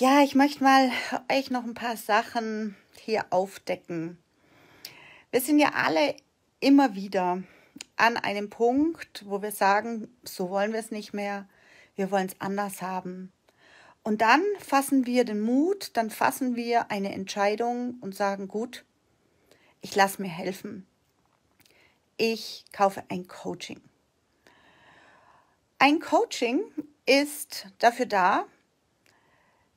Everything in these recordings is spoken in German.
Ja, ich möchte mal euch noch ein paar Sachen hier aufdecken. Wir sind ja alle immer wieder an einem Punkt, wo wir sagen, so wollen wir es nicht mehr, wir wollen es anders haben. Und dann fassen wir den Mut, dann fassen wir eine Entscheidung und sagen, gut, ich lasse mir helfen. Ich kaufe ein Coaching. Ein Coaching ist dafür da,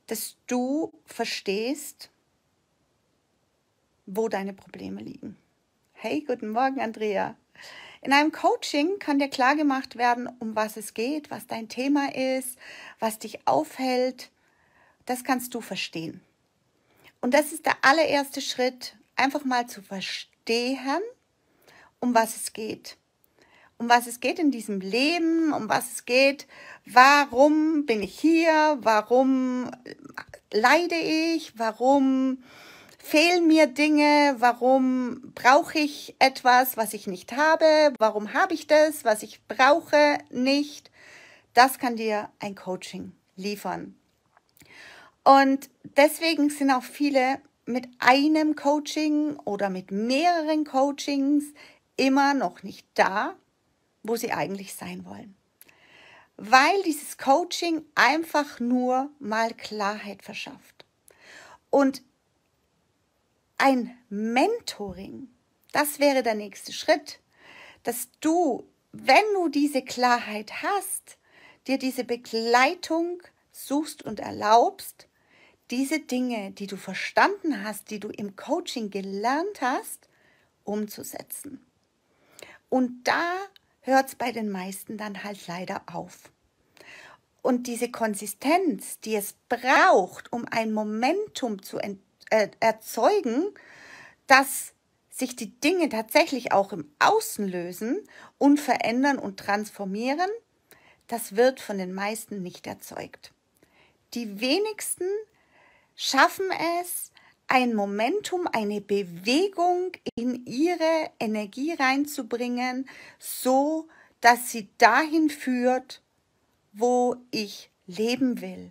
dass du verstehst, wo deine Probleme liegen. Hey, guten Morgen, Andrea. In einem Coaching kann dir klar gemacht werden, um was es geht, was dein Thema ist, was dich aufhält. Das kannst du verstehen. Und das ist der allererste Schritt, einfach mal zu verstehen, um was es geht um was es geht in diesem Leben, um was es geht, warum bin ich hier, warum leide ich, warum fehlen mir Dinge, warum brauche ich etwas, was ich nicht habe, warum habe ich das, was ich brauche nicht. Das kann dir ein Coaching liefern. Und deswegen sind auch viele mit einem Coaching oder mit mehreren Coachings immer noch nicht da, wo sie eigentlich sein wollen. Weil dieses Coaching einfach nur mal Klarheit verschafft. Und ein Mentoring, das wäre der nächste Schritt, dass du, wenn du diese Klarheit hast, dir diese Begleitung suchst und erlaubst, diese Dinge, die du verstanden hast, die du im Coaching gelernt hast, umzusetzen. Und da hört es bei den meisten dann halt leider auf. Und diese Konsistenz, die es braucht, um ein Momentum zu äh, erzeugen, dass sich die Dinge tatsächlich auch im Außen lösen und verändern und transformieren, das wird von den meisten nicht erzeugt. Die wenigsten schaffen es, ein Momentum, eine Bewegung in ihre Energie reinzubringen, so dass sie dahin führt, wo ich leben will.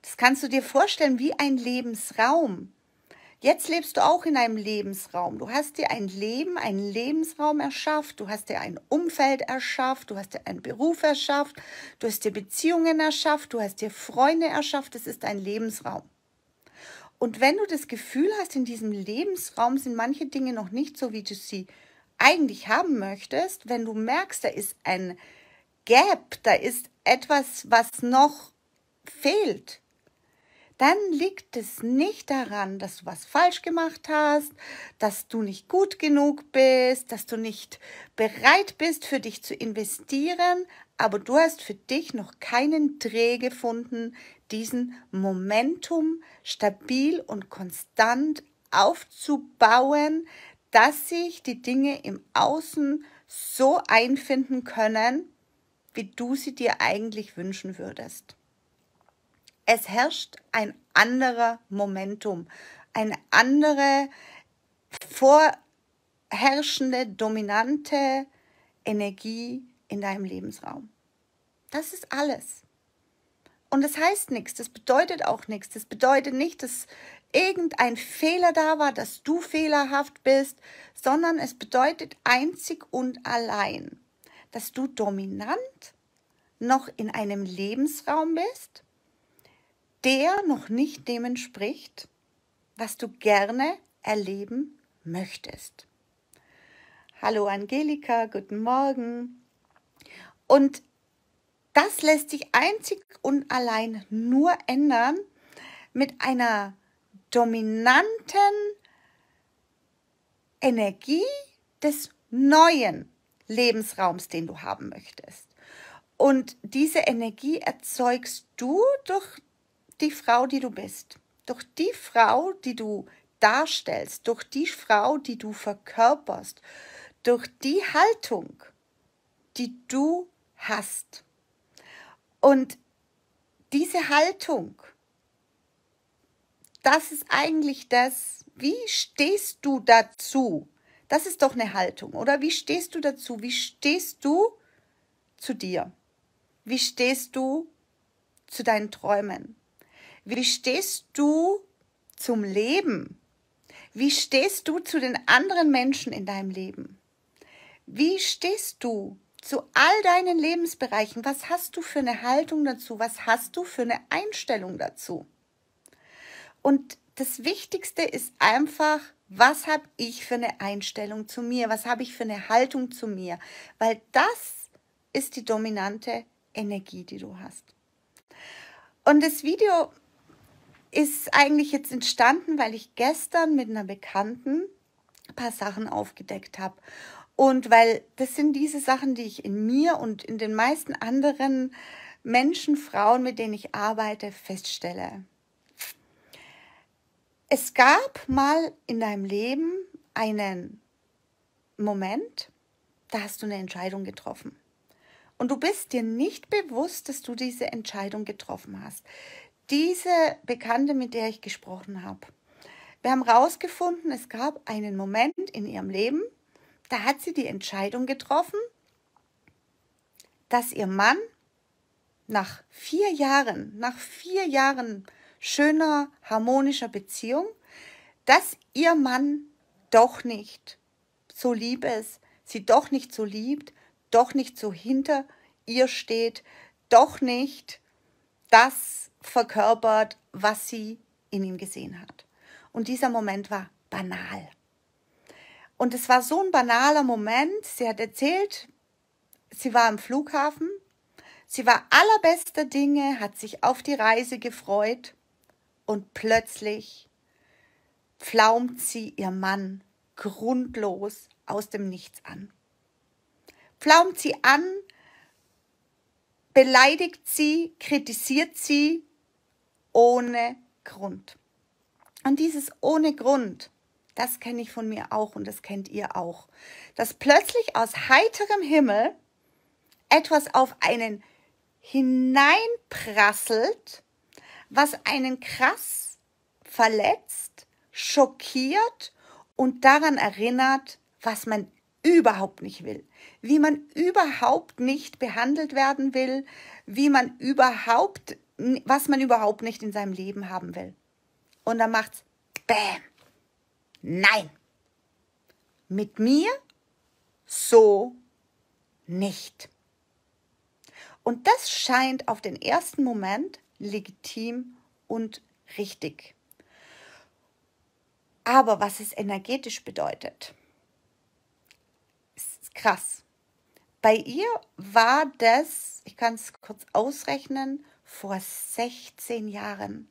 Das kannst du dir vorstellen wie ein Lebensraum. Jetzt lebst du auch in einem Lebensraum. Du hast dir ein Leben, einen Lebensraum erschafft, du hast dir ein Umfeld erschafft, du hast dir einen Beruf erschafft, du hast dir Beziehungen erschafft, du hast dir Freunde erschafft. Das ist ein Lebensraum. Und wenn du das Gefühl hast, in diesem Lebensraum sind manche Dinge noch nicht so, wie du sie eigentlich haben möchtest, wenn du merkst, da ist ein Gap, da ist etwas, was noch fehlt, dann liegt es nicht daran, dass du was falsch gemacht hast, dass du nicht gut genug bist, dass du nicht bereit bist, für dich zu investieren, aber du hast für dich noch keinen Dreh gefunden, diesen Momentum stabil und konstant aufzubauen, dass sich die Dinge im Außen so einfinden können, wie du sie dir eigentlich wünschen würdest. Es herrscht ein anderer Momentum, eine andere vorherrschende, dominante Energie in deinem Lebensraum. Das ist alles. Und das heißt nichts, das bedeutet auch nichts. Das bedeutet nicht, dass irgendein Fehler da war, dass du fehlerhaft bist, sondern es bedeutet einzig und allein, dass du dominant noch in einem Lebensraum bist, der noch nicht dem entspricht, was du gerne erleben möchtest. Hallo Angelika, guten Morgen. Und das lässt sich einzig und allein nur ändern mit einer dominanten Energie des neuen Lebensraums, den du haben möchtest. Und diese Energie erzeugst du durch die Frau, die du bist, durch die Frau, die du darstellst, durch die Frau, die du verkörperst, durch die Haltung, die du hast. Und diese Haltung, das ist eigentlich das, wie stehst du dazu? Das ist doch eine Haltung, oder? Wie stehst du dazu? Wie stehst du zu dir? Wie stehst du zu deinen Träumen? Wie stehst du zum Leben? Wie stehst du zu den anderen Menschen in deinem Leben? Wie stehst du zu all deinen Lebensbereichen? Was hast du für eine Haltung dazu? Was hast du für eine Einstellung dazu? Und das Wichtigste ist einfach, was habe ich für eine Einstellung zu mir? Was habe ich für eine Haltung zu mir? Weil das ist die dominante Energie, die du hast. Und das Video ist eigentlich jetzt entstanden, weil ich gestern mit einer Bekannten ein paar Sachen aufgedeckt habe. Und weil das sind diese Sachen, die ich in mir und in den meisten anderen Menschen, Frauen, mit denen ich arbeite, feststelle. Es gab mal in deinem Leben einen Moment, da hast du eine Entscheidung getroffen. Und du bist dir nicht bewusst, dass du diese Entscheidung getroffen hast diese Bekannte, mit der ich gesprochen habe, wir haben herausgefunden, es gab einen Moment in ihrem Leben, da hat sie die Entscheidung getroffen, dass ihr Mann nach vier Jahren, nach vier Jahren schöner, harmonischer Beziehung, dass ihr Mann doch nicht so lieb ist, sie doch nicht so liebt, doch nicht so hinter ihr steht, doch nicht das verkörpert, was sie in ihm gesehen hat. Und dieser Moment war banal. Und es war so ein banaler Moment. Sie hat erzählt, sie war am Flughafen, sie war allerbester Dinge, hat sich auf die Reise gefreut und plötzlich pflaumt sie ihr Mann grundlos aus dem Nichts an. Pflaumt sie an, beleidigt sie, kritisiert sie, ohne Grund. Und dieses ohne Grund, das kenne ich von mir auch und das kennt ihr auch, dass plötzlich aus heiterem Himmel etwas auf einen hineinprasselt, was einen krass verletzt, schockiert und daran erinnert, was man überhaupt nicht will, wie man überhaupt nicht behandelt werden will, wie man überhaupt was man überhaupt nicht in seinem Leben haben will. Und dann macht's Bäm. Nein. Mit mir so nicht. Und das scheint auf den ersten Moment legitim und richtig. Aber was es energetisch bedeutet, ist krass. Bei ihr war das, ich kann es kurz ausrechnen, vor 16 Jahren.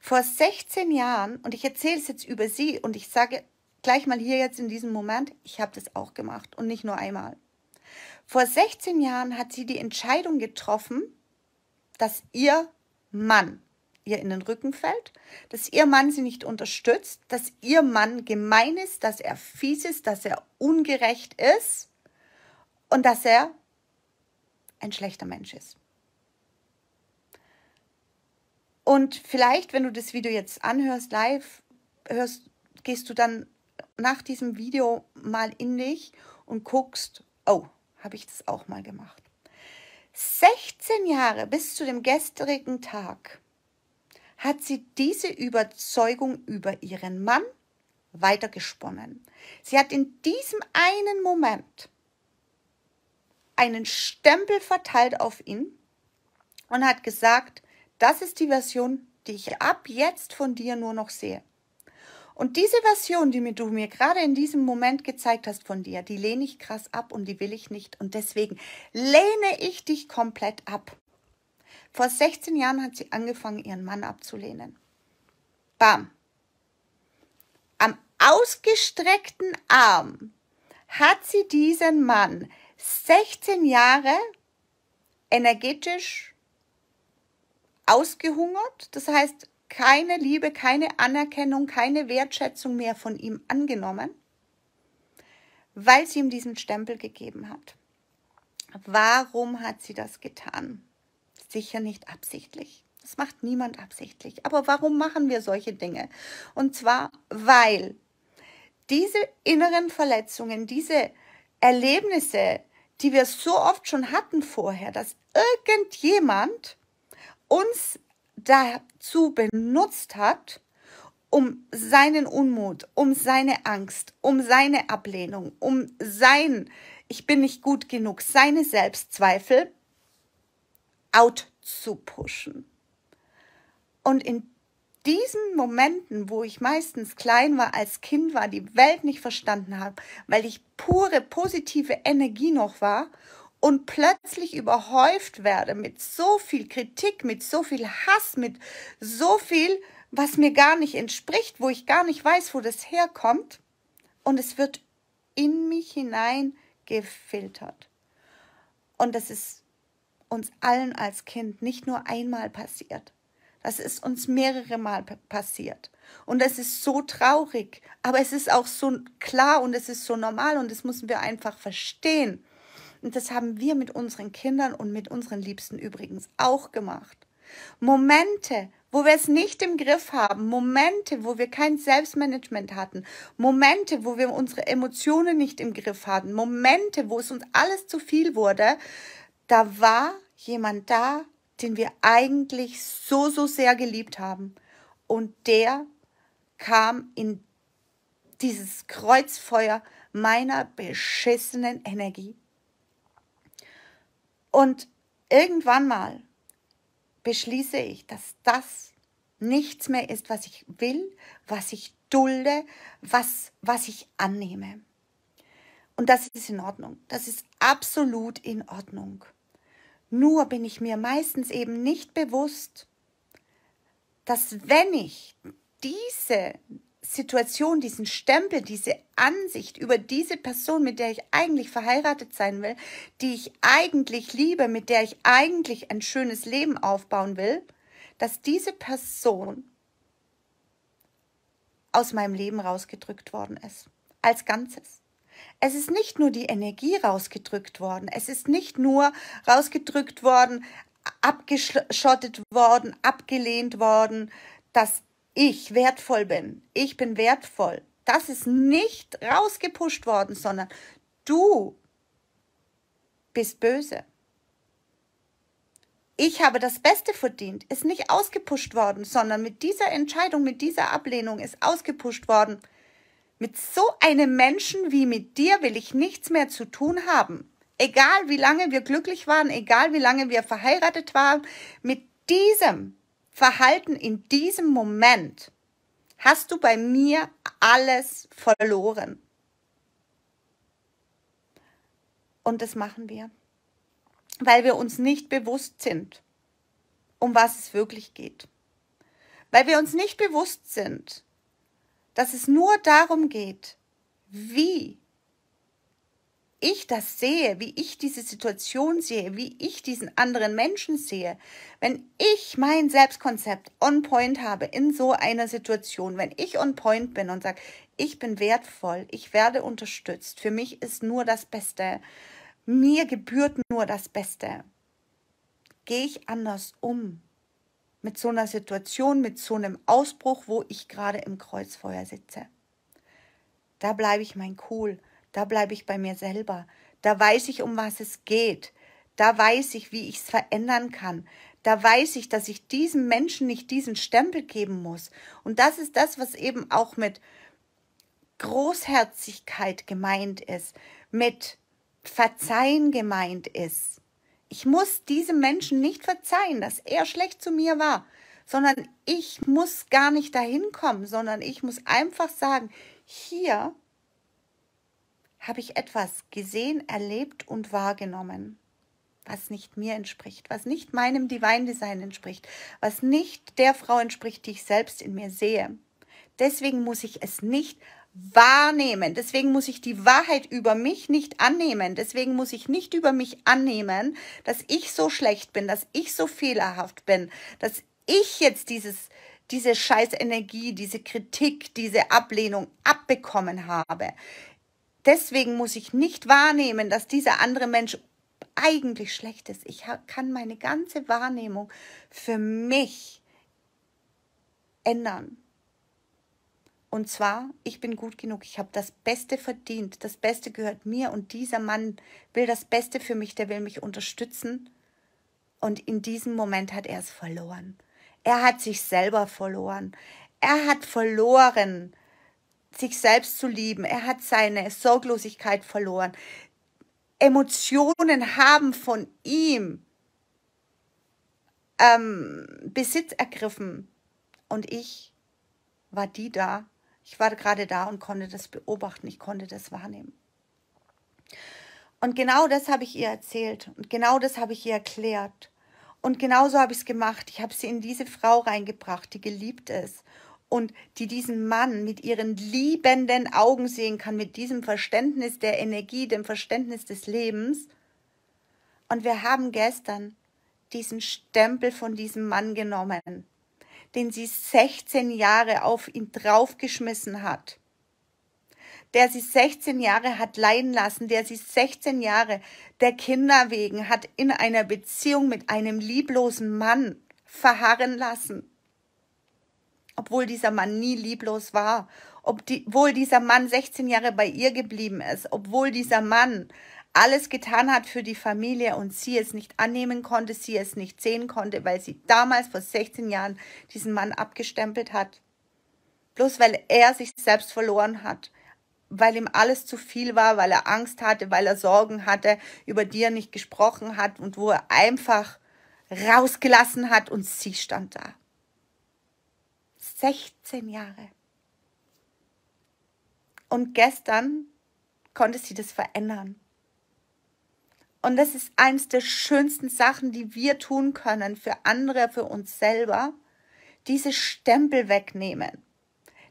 Vor 16 Jahren, und ich erzähle es jetzt über sie und ich sage gleich mal hier jetzt in diesem Moment, ich habe das auch gemacht und nicht nur einmal. Vor 16 Jahren hat sie die Entscheidung getroffen, dass ihr Mann ihr in den Rücken fällt, dass ihr Mann sie nicht unterstützt, dass ihr Mann gemein ist, dass er fies ist, dass er ungerecht ist und dass er ein schlechter Mensch ist. Und vielleicht, wenn du das Video jetzt anhörst, live hörst, gehst du dann nach diesem Video mal in dich und guckst, oh, habe ich das auch mal gemacht. 16 Jahre bis zu dem gestrigen Tag hat sie diese Überzeugung über ihren Mann weitergesponnen. Sie hat in diesem einen Moment einen Stempel verteilt auf ihn und hat gesagt, das ist die Version, die ich ab jetzt von dir nur noch sehe. Und diese Version, die du mir gerade in diesem Moment gezeigt hast von dir, die lehne ich krass ab und die will ich nicht. Und deswegen lehne ich dich komplett ab. Vor 16 Jahren hat sie angefangen, ihren Mann abzulehnen. Bam. Am ausgestreckten Arm hat sie diesen Mann 16 Jahre energetisch, ausgehungert, das heißt keine Liebe, keine Anerkennung, keine Wertschätzung mehr von ihm angenommen, weil sie ihm diesen Stempel gegeben hat. Warum hat sie das getan? Sicher nicht absichtlich. Das macht niemand absichtlich. Aber warum machen wir solche Dinge? Und zwar, weil diese inneren Verletzungen, diese Erlebnisse, die wir so oft schon hatten vorher, dass irgendjemand uns dazu benutzt hat, um seinen Unmut, um seine Angst, um seine Ablehnung, um sein Ich bin nicht gut genug, seine Selbstzweifel out zu pushen. Und in diesen Momenten, wo ich meistens klein war, als Kind war, die Welt nicht verstanden habe, weil ich pure positive Energie noch war und plötzlich überhäuft werde mit so viel Kritik, mit so viel Hass, mit so viel, was mir gar nicht entspricht, wo ich gar nicht weiß, wo das herkommt. Und es wird in mich hinein gefiltert. Und das ist uns allen als Kind nicht nur einmal passiert. Das ist uns mehrere Mal passiert. Und das ist so traurig. Aber es ist auch so klar und es ist so normal und das müssen wir einfach verstehen. Und das haben wir mit unseren Kindern und mit unseren Liebsten übrigens auch gemacht. Momente, wo wir es nicht im Griff haben, Momente, wo wir kein Selbstmanagement hatten, Momente, wo wir unsere Emotionen nicht im Griff hatten, Momente, wo es uns alles zu viel wurde, da war jemand da, den wir eigentlich so, so sehr geliebt haben. Und der kam in dieses Kreuzfeuer meiner beschissenen Energie. Und irgendwann mal beschließe ich, dass das nichts mehr ist, was ich will, was ich dulde, was, was ich annehme. Und das ist in Ordnung. Das ist absolut in Ordnung. Nur bin ich mir meistens eben nicht bewusst, dass wenn ich diese Situation, diesen Stempel, diese Ansicht über diese Person, mit der ich eigentlich verheiratet sein will, die ich eigentlich liebe, mit der ich eigentlich ein schönes Leben aufbauen will, dass diese Person aus meinem Leben rausgedrückt worden ist, als Ganzes. Es ist nicht nur die Energie rausgedrückt worden, es ist nicht nur rausgedrückt worden, abgeschottet worden, abgelehnt worden, dass ich wertvoll bin, ich bin wertvoll. Das ist nicht rausgepusht worden, sondern du bist böse. Ich habe das Beste verdient, ist nicht ausgepusht worden, sondern mit dieser Entscheidung, mit dieser Ablehnung ist ausgepusht worden. Mit so einem Menschen wie mit dir will ich nichts mehr zu tun haben. Egal wie lange wir glücklich waren, egal wie lange wir verheiratet waren, mit diesem Verhalten in diesem Moment hast du bei mir alles verloren. Und das machen wir, weil wir uns nicht bewusst sind, um was es wirklich geht. Weil wir uns nicht bewusst sind, dass es nur darum geht, wie ich das sehe, wie ich diese Situation sehe, wie ich diesen anderen Menschen sehe, wenn ich mein Selbstkonzept on point habe in so einer Situation, wenn ich on point bin und sage, ich bin wertvoll, ich werde unterstützt, für mich ist nur das Beste, mir gebührt nur das Beste, gehe ich anders um mit so einer Situation, mit so einem Ausbruch, wo ich gerade im Kreuzfeuer sitze. Da bleibe ich mein Cool da bleibe ich bei mir selber. Da weiß ich, um was es geht. Da weiß ich, wie ich es verändern kann. Da weiß ich, dass ich diesem Menschen nicht diesen Stempel geben muss. Und das ist das, was eben auch mit Großherzigkeit gemeint ist, mit Verzeihen gemeint ist. Ich muss diesem Menschen nicht verzeihen, dass er schlecht zu mir war, sondern ich muss gar nicht dahin kommen, sondern ich muss einfach sagen, hier habe ich etwas gesehen, erlebt und wahrgenommen, was nicht mir entspricht, was nicht meinem Divine Design entspricht, was nicht der Frau entspricht, die ich selbst in mir sehe. Deswegen muss ich es nicht wahrnehmen. Deswegen muss ich die Wahrheit über mich nicht annehmen. Deswegen muss ich nicht über mich annehmen, dass ich so schlecht bin, dass ich so fehlerhaft bin, dass ich jetzt dieses, diese Scheißenergie, diese Kritik, diese Ablehnung abbekommen habe. Deswegen muss ich nicht wahrnehmen, dass dieser andere Mensch eigentlich schlecht ist. Ich kann meine ganze Wahrnehmung für mich ändern. Und zwar, ich bin gut genug, ich habe das Beste verdient, das Beste gehört mir und dieser Mann will das Beste für mich, der will mich unterstützen. Und in diesem Moment hat er es verloren. Er hat sich selber verloren. Er hat verloren, sich selbst zu lieben. Er hat seine Sorglosigkeit verloren. Emotionen haben von ihm ähm, Besitz ergriffen. Und ich war die da. Ich war gerade da und konnte das beobachten. Ich konnte das wahrnehmen. Und genau das habe ich ihr erzählt. Und genau das habe ich ihr erklärt. Und genau so habe ich es gemacht. Ich habe sie in diese Frau reingebracht, die geliebt ist und die diesen Mann mit ihren liebenden Augen sehen kann, mit diesem Verständnis der Energie, dem Verständnis des Lebens. Und wir haben gestern diesen Stempel von diesem Mann genommen, den sie 16 Jahre auf ihn draufgeschmissen hat, der sie 16 Jahre hat leiden lassen, der sie 16 Jahre der Kinder wegen hat in einer Beziehung mit einem lieblosen Mann verharren lassen obwohl dieser Mann nie lieblos war, obwohl dieser Mann 16 Jahre bei ihr geblieben ist, obwohl dieser Mann alles getan hat für die Familie und sie es nicht annehmen konnte, sie es nicht sehen konnte, weil sie damals vor 16 Jahren diesen Mann abgestempelt hat. Bloß weil er sich selbst verloren hat, weil ihm alles zu viel war, weil er Angst hatte, weil er Sorgen hatte, über die er nicht gesprochen hat und wo er einfach rausgelassen hat und sie stand da. 16 Jahre. Und gestern konnte sie das verändern. Und das ist eines der schönsten Sachen, die wir tun können für andere, für uns selber. Diese Stempel wegnehmen.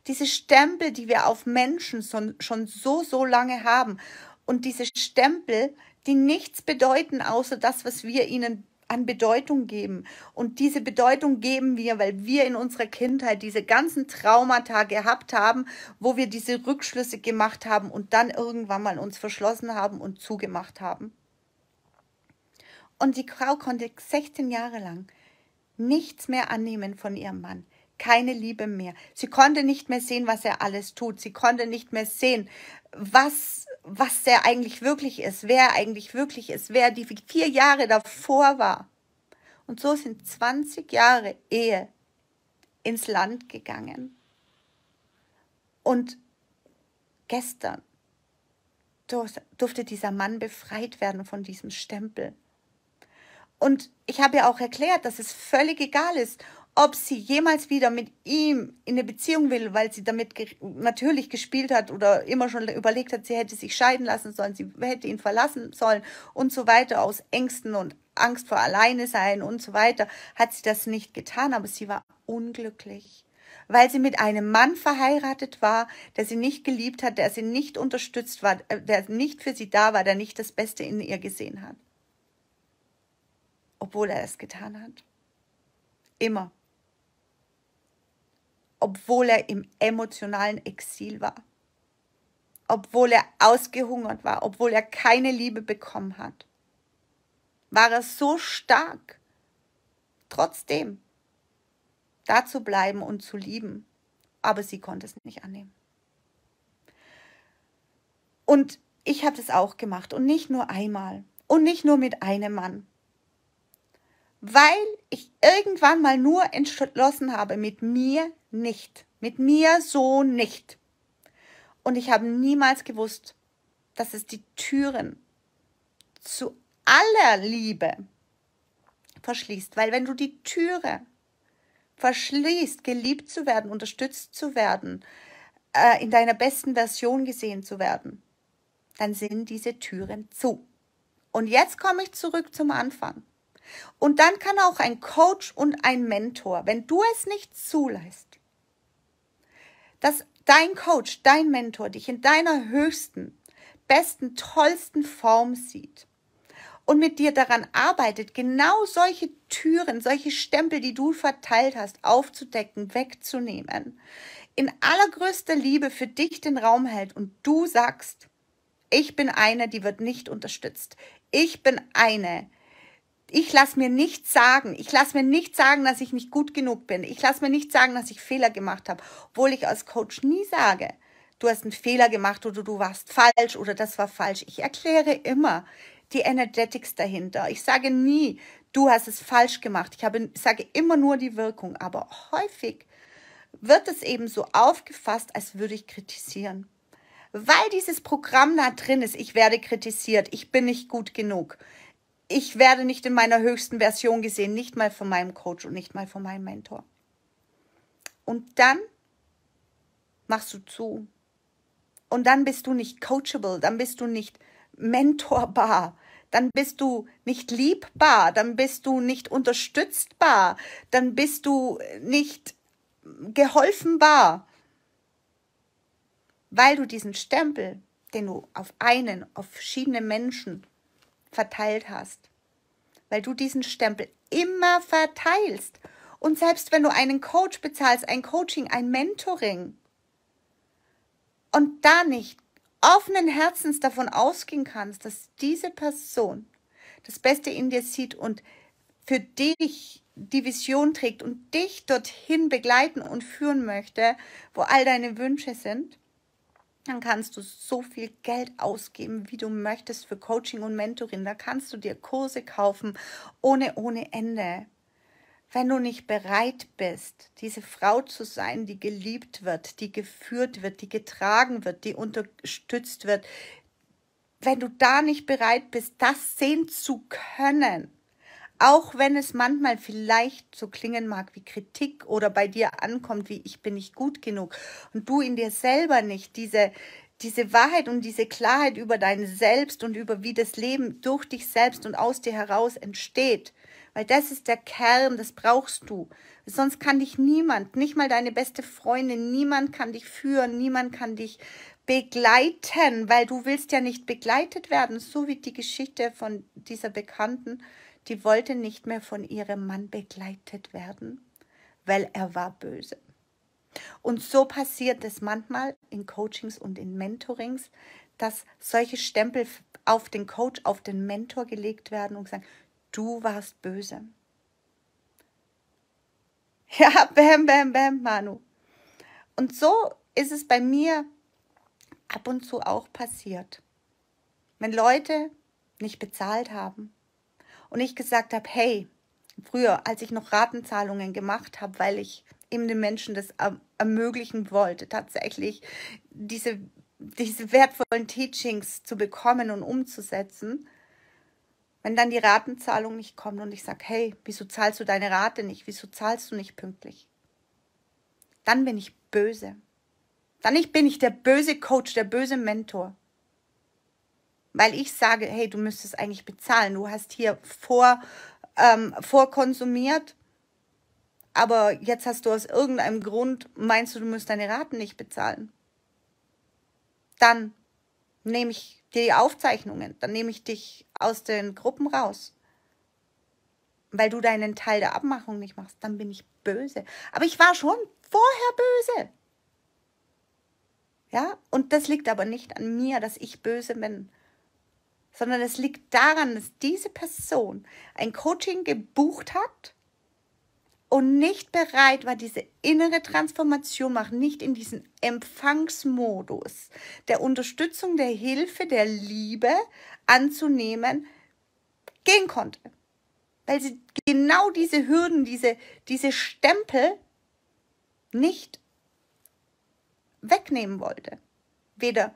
Diese Stempel, die wir auf Menschen schon so, so lange haben. Und diese Stempel, die nichts bedeuten, außer das, was wir ihnen an Bedeutung geben. Und diese Bedeutung geben wir, weil wir in unserer Kindheit diese ganzen Traumata gehabt haben, wo wir diese Rückschlüsse gemacht haben und dann irgendwann mal uns verschlossen haben und zugemacht haben. Und die Frau konnte 16 Jahre lang nichts mehr annehmen von ihrem Mann keine Liebe mehr. Sie konnte nicht mehr sehen, was er alles tut. Sie konnte nicht mehr sehen, was, was er eigentlich wirklich ist, wer er eigentlich wirklich ist, wer die vier Jahre davor war. Und so sind 20 Jahre Ehe ins Land gegangen. Und gestern durfte dieser Mann befreit werden von diesem Stempel. Und ich habe ja auch erklärt, dass es völlig egal ist, ob sie jemals wieder mit ihm in eine Beziehung will, weil sie damit ge natürlich gespielt hat oder immer schon überlegt hat, sie hätte sich scheiden lassen sollen, sie hätte ihn verlassen sollen und so weiter aus Ängsten und Angst vor alleine sein und so weiter, hat sie das nicht getan, aber sie war unglücklich, weil sie mit einem Mann verheiratet war, der sie nicht geliebt hat, der sie nicht unterstützt war, äh, der nicht für sie da war, der nicht das Beste in ihr gesehen hat. Obwohl er es getan hat. Immer obwohl er im emotionalen Exil war, obwohl er ausgehungert war, obwohl er keine Liebe bekommen hat, war er so stark, trotzdem da zu bleiben und zu lieben. Aber sie konnte es nicht annehmen. Und ich habe das auch gemacht und nicht nur einmal und nicht nur mit einem Mann. Weil ich irgendwann mal nur entschlossen habe, mit mir nicht. Mit mir so nicht. Und ich habe niemals gewusst, dass es die Türen zu aller Liebe verschließt. Weil wenn du die Türe verschließt, geliebt zu werden, unterstützt zu werden, äh, in deiner besten Version gesehen zu werden, dann sind diese Türen zu. Und jetzt komme ich zurück zum Anfang. Und dann kann auch ein Coach und ein Mentor, wenn du es nicht zulässt, dass dein Coach, dein Mentor dich in deiner höchsten, besten, tollsten Form sieht und mit dir daran arbeitet, genau solche Türen, solche Stempel, die du verteilt hast, aufzudecken, wegzunehmen, in allergrößter Liebe für dich den Raum hält und du sagst, ich bin eine, die wird nicht unterstützt. Ich bin eine, ich lasse mir nichts sagen. Ich lasse mir nicht sagen, dass ich nicht gut genug bin. Ich lasse mir nicht sagen, dass ich Fehler gemacht habe, obwohl ich als Coach nie sage, du hast einen Fehler gemacht oder du warst falsch oder das war falsch. Ich erkläre immer die Energetics dahinter. Ich sage nie, du hast es falsch gemacht. Ich habe, sage immer nur die Wirkung, aber häufig wird es eben so aufgefasst, als würde ich kritisieren. Weil dieses Programm da drin ist, ich werde kritisiert, ich bin nicht gut genug ich werde nicht in meiner höchsten Version gesehen, nicht mal von meinem Coach und nicht mal von meinem Mentor. Und dann machst du zu. Und dann bist du nicht coachable, dann bist du nicht mentorbar, dann bist du nicht liebbar, dann bist du nicht unterstützbar, dann bist du nicht geholfenbar, weil du diesen Stempel, den du auf einen, auf verschiedene Menschen verteilt hast. Weil du diesen Stempel immer verteilst. Und selbst wenn du einen Coach bezahlst, ein Coaching, ein Mentoring, und da nicht offenen Herzens davon ausgehen kannst, dass diese Person das Beste in dir sieht und für dich die Vision trägt und dich dorthin begleiten und führen möchte, wo all deine Wünsche sind, dann kannst du so viel Geld ausgeben, wie du möchtest für Coaching und Mentoring. Da kannst du dir Kurse kaufen ohne, ohne Ende. Wenn du nicht bereit bist, diese Frau zu sein, die geliebt wird, die geführt wird, die getragen wird, die unterstützt wird, wenn du da nicht bereit bist, das sehen zu können, auch wenn es manchmal vielleicht so klingen mag wie Kritik oder bei dir ankommt wie ich bin nicht gut genug und du in dir selber nicht diese diese Wahrheit und diese Klarheit über dein Selbst und über wie das Leben durch dich selbst und aus dir heraus entsteht. Weil das ist der Kern, das brauchst du. Sonst kann dich niemand, nicht mal deine beste Freundin, niemand kann dich führen, niemand kann dich begleiten, weil du willst ja nicht begleitet werden, so wie die Geschichte von dieser Bekannten, die wollte nicht mehr von ihrem Mann begleitet werden, weil er war böse. Und so passiert es manchmal in Coachings und in Mentorings, dass solche Stempel auf den Coach, auf den Mentor gelegt werden und sagen, du warst böse. Ja, bam, bam, bam, Manu. Und so ist es bei mir ab und zu auch passiert. Wenn Leute nicht bezahlt haben, und ich gesagt habe, hey, früher, als ich noch Ratenzahlungen gemacht habe, weil ich eben den Menschen das ermöglichen wollte, tatsächlich diese, diese wertvollen Teachings zu bekommen und umzusetzen, wenn dann die Ratenzahlung nicht kommt und ich sage, hey, wieso zahlst du deine Rate nicht? Wieso zahlst du nicht pünktlich? Dann bin ich böse. Dann bin ich der böse Coach, der böse Mentor weil ich sage, hey, du müsstest eigentlich bezahlen. Du hast hier vor, ähm, vorkonsumiert, aber jetzt hast du aus irgendeinem Grund, meinst du, du musst deine Raten nicht bezahlen. Dann nehme ich dir die Aufzeichnungen, dann nehme ich dich aus den Gruppen raus. Weil du deinen Teil der Abmachung nicht machst, dann bin ich böse. Aber ich war schon vorher böse. Ja, und das liegt aber nicht an mir, dass ich böse bin, sondern es liegt daran, dass diese Person ein Coaching gebucht hat und nicht bereit war, diese innere Transformation machen, nicht in diesen Empfangsmodus der Unterstützung, der Hilfe, der Liebe anzunehmen, gehen konnte. Weil sie genau diese Hürden, diese, diese Stempel nicht wegnehmen wollte. Weder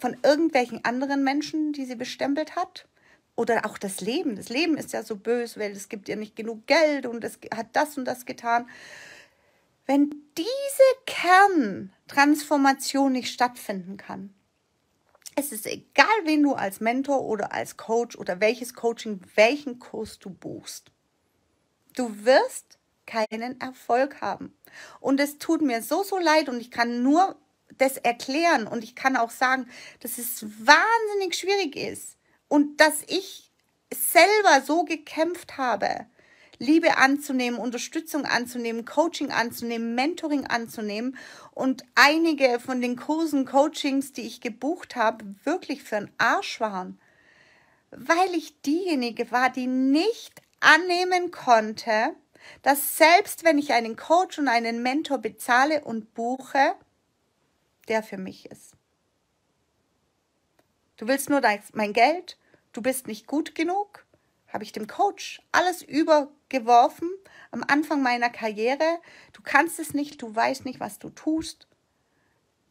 von irgendwelchen anderen Menschen, die sie bestempelt hat. Oder auch das Leben. Das Leben ist ja so böse, weil es gibt ihr nicht genug Geld und es hat das und das getan. Wenn diese Kerntransformation nicht stattfinden kann, es ist egal, wen du als Mentor oder als Coach oder welches Coaching, welchen Kurs du buchst. Du wirst keinen Erfolg haben. Und es tut mir so, so leid und ich kann nur das erklären und ich kann auch sagen, dass es wahnsinnig schwierig ist und dass ich selber so gekämpft habe, Liebe anzunehmen, Unterstützung anzunehmen, Coaching anzunehmen, Mentoring anzunehmen und einige von den Kursen, Coachings, die ich gebucht habe, wirklich für einen Arsch waren, weil ich diejenige war, die nicht annehmen konnte, dass selbst wenn ich einen Coach und einen Mentor bezahle und buche, der für mich ist. Du willst nur mein Geld, du bist nicht gut genug, habe ich dem Coach alles übergeworfen am Anfang meiner Karriere. Du kannst es nicht, du weißt nicht, was du tust.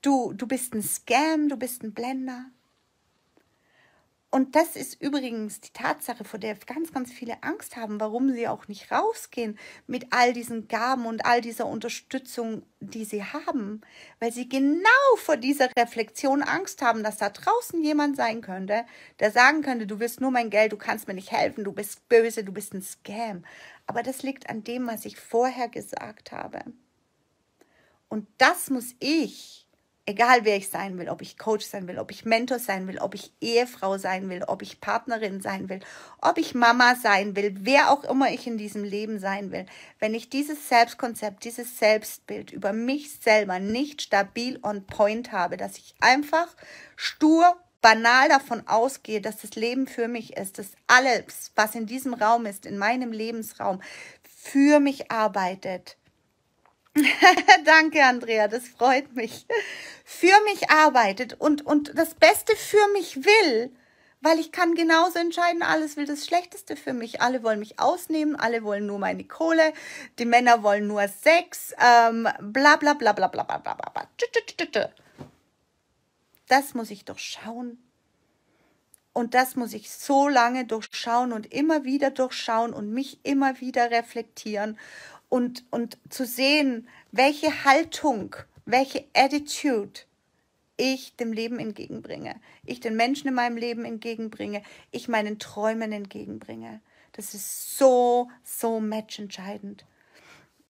Du, du bist ein Scam, du bist ein Blender. Und das ist übrigens die Tatsache, vor der ganz, ganz viele Angst haben, warum sie auch nicht rausgehen mit all diesen Gaben und all dieser Unterstützung, die sie haben, weil sie genau vor dieser Reflexion Angst haben, dass da draußen jemand sein könnte, der sagen könnte, du wirst nur mein Geld, du kannst mir nicht helfen, du bist böse, du bist ein Scam. Aber das liegt an dem, was ich vorher gesagt habe. Und das muss ich egal wer ich sein will, ob ich Coach sein will, ob ich Mentor sein will, ob ich Ehefrau sein will, ob ich Partnerin sein will, ob ich Mama sein will, wer auch immer ich in diesem Leben sein will, wenn ich dieses Selbstkonzept, dieses Selbstbild über mich selber nicht stabil on point habe, dass ich einfach stur banal davon ausgehe, dass das Leben für mich ist, dass alles, was in diesem Raum ist, in meinem Lebensraum, für mich arbeitet, Danke, Andrea, das freut mich. Für mich arbeitet und, und das Beste für mich will, weil ich kann genauso entscheiden, alles will das Schlechteste für mich. Alle wollen mich ausnehmen, alle wollen nur meine Kohle, die Männer wollen nur Sex, ähm, bla bla bla bla bla bla bla bla. Das muss ich durchschauen. Und das muss ich so lange durchschauen und immer wieder durchschauen und mich immer wieder reflektieren und, und zu sehen, welche Haltung, welche Attitude ich dem Leben entgegenbringe, ich den Menschen in meinem Leben entgegenbringe, ich meinen Träumen entgegenbringe. Das ist so, so matchentscheidend.